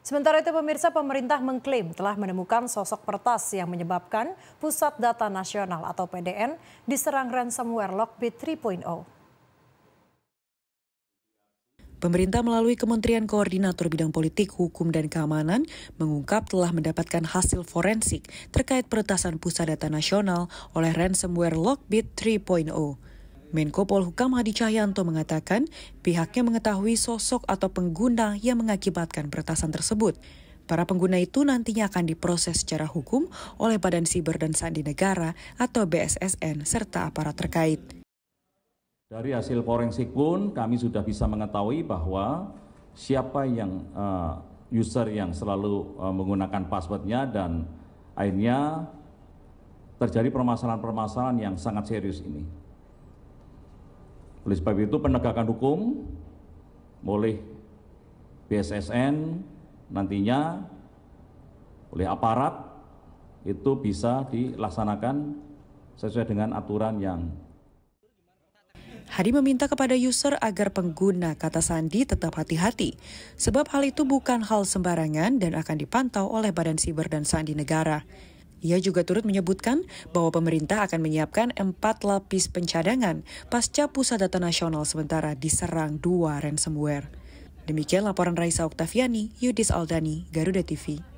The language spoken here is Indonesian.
Sementara itu pemirsa pemerintah mengklaim telah menemukan sosok pertas yang menyebabkan Pusat Data Nasional atau PDN diserang ransomware Lockbit 3.0. Pemerintah melalui Kementerian Koordinator Bidang Politik, Hukum, dan Keamanan mengungkap telah mendapatkan hasil forensik terkait peretasan Pusat Data Nasional oleh ransomware Lockbit 3.0. Menko Polhukam Hadi Cahyanto mengatakan pihaknya mengetahui sosok atau pengguna yang mengakibatkan peretasan tersebut. Para pengguna itu nantinya akan diproses secara hukum oleh Badan Siber dan Sandi Negara atau BSSN serta aparat terkait. Dari hasil forensik pun kami sudah bisa mengetahui bahwa siapa yang uh, user yang selalu uh, menggunakan passwordnya dan akhirnya terjadi permasalahan-permasalahan yang sangat serius ini. Oleh sebab itu penegakan hukum oleh BSSN nantinya oleh aparat itu bisa dilaksanakan sesuai dengan aturan yang Hadi meminta kepada user agar pengguna kata sandi tetap hati-hati, sebab hal itu bukan hal sembarangan dan akan dipantau oleh Badan Siber dan Sandi Negara. Ia juga turut menyebutkan bahwa pemerintah akan menyiapkan empat lapis pencadangan pasca pusat data nasional sementara diserang dua ransomware. Demikian laporan Raisa Oktaviani, Yudis Aldani, Garuda TV.